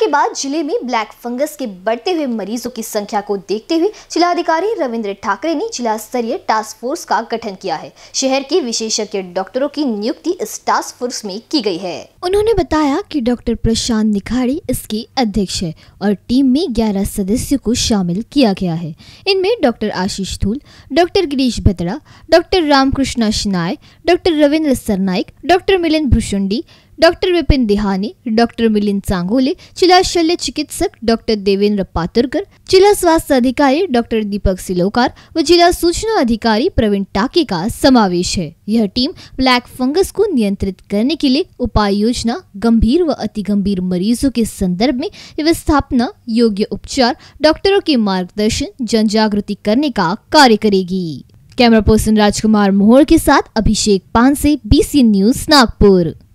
के बाद जिले में ब्लैक फंगस के बढ़ते हुए मरीजों की संख्या को देखते हुए जिलाधिकारी रविंद्र ठाकरे ने जिला स्तरीय टास्क फोर्स का गठन किया है शहर के विशेषज्ञ डॉक्टरों की नियुक्ति इस टास्क फोर्स में की गई है उन्होंने बताया कि डॉक्टर प्रशांत निखाड़ी इसके अध्यक्ष है और टीम में ग्यारह सदस्यों को शामिल किया गया है इनमें doctor Ashish Dhul doctor Girish Bhadra doctor Ramakrishna Shenoy doctor Ravindra Sarnaik doctor Milin Bhrushundi doctor Vipin दिहानी डॉक्टर मिलिंद सांगोले जिला शल्य चिकित्सक डॉक्टर देवेंद्र पातुरकर जिला स्वास्थ्य अधिकारी डॉक्टर दीपक सिलोकार व जिला सूचना अधिकारी प्रवीण टाके का समावेश है यह टीम ब्लैक फंगस को नियंत्रित करने के लिए उपाय योजना गंभीर व अति गंभीर मरीजों के संदर्भ में व्यवस्थापना योग्य उपचार डॉक्टरों के मार्गदर्शन जन जागृति करने का कार्य करेगी कैमरा पर्सन राजकुमार मोहर के साथ अभिषेक पानसे बीसी न्यूज नागपुर